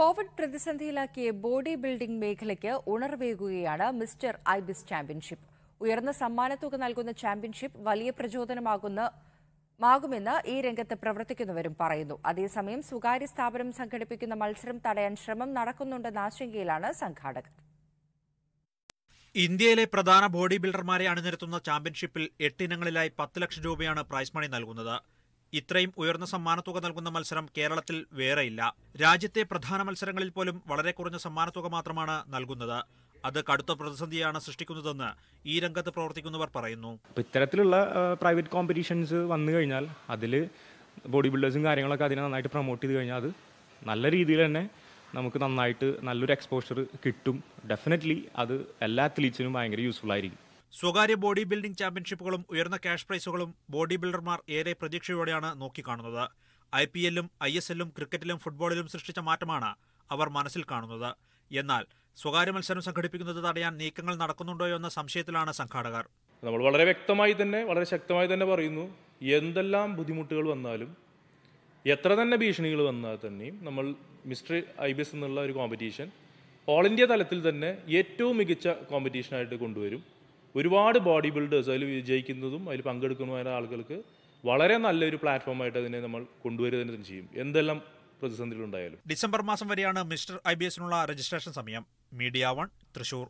Covid പ്രതിസന്ധിയിലാക്കിയ body building മേഖലയ്ക്ക് ഉണർവേകുകയാണ് mister Ibis championship ഉയർന്ന സമ്മാനത്തുക നൽകുന്ന ചാമ്പ്യൻഷിപ്പ് വലിയ പ്രചോദനമാകുന്ന മാകുമെന്ന് ഈ രംഗത്ത് പ്രവർത്തിക്കുന്നവരും പറയുന്നു അതേസമയം സ്വകാര്യ സ്ഥാപനം സംഘടിപ്പിക്കുന്ന മത്സരം തടയാൻ ശ്രമം നടക്കുന്നുണ്ടെന്ന ആശങ്കയിലാണ് സംഘാടകർ ഇന്ത്യയിലെ പ്രധാന ബോഡി ബിൽഡർമാരെ അണിനിരത്തുന്ന ചാമ്പ്യൻഷിപ്പിൽ എട്ടിനങ്ങളിലായി പത്ത് ലക്ഷം രൂപയാണ് പ്രൈസ് മണി നൽകുന്നത് ഇത്രയും ഉയർന്ന സമ്മാനത്തുക നൽകുന്ന മത്സരം കേരളത്തിൽ വേറെയില്ല രാജ്യത്തെ പ്രധാന മത്സരങ്ങളിൽ പോലും വളരെ കുറഞ്ഞ സമ്മാനത്തുക മാത്രമാണ് നൽകുന്നത് അത് കടുത്ത പ്രതിസന്ധിയാണ് സൃഷ്ടിക്കുന്നതെന്ന് ഈ രംഗത്ത് പ്രവർത്തിക്കുന്നവർ പറയുന്നു ഇത്തരത്തിലുള്ള പ്രൈവറ്റ് കോമ്പറ്റീഷൻസ് വന്നു കഴിഞ്ഞാൽ അതിൽ ബോഡി ബിൽഡേഴ്സും കാര്യങ്ങളൊക്കെ അതിനെ നന്നായിട്ട് പ്രൊമോട്ട് ചെയ്ത് കഴിഞ്ഞാൽ അത് നല്ല രീതിയിൽ തന്നെ നമുക്ക് നന്നായിട്ട് നല്ലൊരു എക്സ്പോഷർ കിട്ടും ഡെഫിനറ്റ്ലി അത് എല്ലാ അത്ലീറ്റ്സിനും ഭയങ്കര യൂസ്ഫുൾ ആയിരിക്കും സ്വകാര്യ ബോഡി ബിൽഡിംഗ് ചാമ്പ്യൻഷിപ്പുകളും ഉയർന്ന ക്യാഷ് പ്രൈസുകളും ബോഡി ബിൽഡർമാർ ഏറെ പ്രതീക്ഷയോടെയാണ് നോക്കിക്കാണുന്നത് ഐ പി എല്ലും ഐ എസ് എല്ലും ക്രിക്കറ്റിലും ഫുട്ബോളിലും സൃഷ്ടിച്ച മാറ്റമാണ് അവർ മനസ്സിൽ കാണുന്നത് എന്നാൽ സ്വകാര്യ മത്സരം സംഘടിപ്പിക്കുന്നത് തടയാൻ നീക്കങ്ങൾ നടക്കുന്നുണ്ടോ എന്ന സംശയത്തിലാണ് സംഘാടകർ നമ്മൾ വളരെ വ്യക്തമായി തന്നെ വളരെ ശക്തമായി തന്നെ പറയുന്നു എന്തെല്ലാം ബുദ്ധിമുട്ടുകൾ വന്നാലും എത്ര തന്നെ ഭീഷണികൾ വന്നാൽ തന്നെയും നമ്മൾ മിസ്റ്റർ ഐ ബി എസ് എന്നുള്ള ഒരു കോമ്പറ്റീഷൻ ഓൾ ഇന്ത്യ തലത്തിൽ തന്നെ ഏറ്റവും മികച്ച കോമ്പറ്റീഷനായിട്ട് കൊണ്ടുവരും ഒരുപാട് ബോഡി ബിൽഡേഴ്സ് അതിൽ വിജയിക്കുന്നതും അതിൽ പങ്കെടുക്കുന്നതുമായ ആളുകൾക്ക് വളരെ നല്ലൊരു പ്ലാറ്റ്ഫോമായിട്ട് അതിനെ നമ്മൾ കൊണ്ടുവരിക തന്നെ ചെയ്യും എന്തെല്ലാം പ്രതിസന്ധികളുണ്ടായാലും ഡിസംബർ മാസം വരെയാണ് മിസ്റ്റർ ഐ ബി എസിനുള്ള രജിസ്ട്രേഷൻ സമയം മീഡിയ വൺ തൃശൂർ